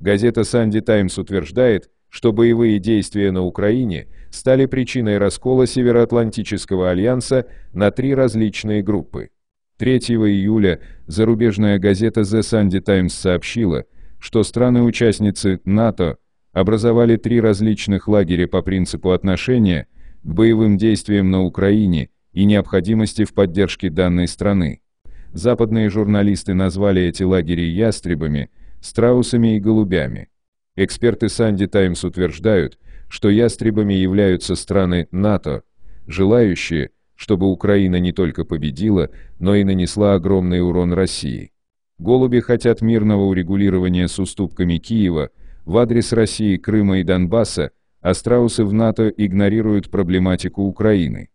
Газета «Санди Таймс» утверждает, что боевые действия на Украине стали причиной раскола Североатлантического альянса на три различные группы. 3 июля зарубежная газета The Sunday Times сообщила, что страны-участницы НАТО образовали три различных лагеря по принципу отношения к боевым действиям на Украине и необходимости в поддержке данной страны. Западные журналисты назвали эти лагеря «ястребами», страусами и голубями. Эксперты Санди Таймс утверждают, что ястребами являются страны НАТО, желающие, чтобы Украина не только победила, но и нанесла огромный урон России. Голуби хотят мирного урегулирования с уступками Киева в адрес России, Крыма и Донбасса, а страусы в НАТО игнорируют проблематику Украины.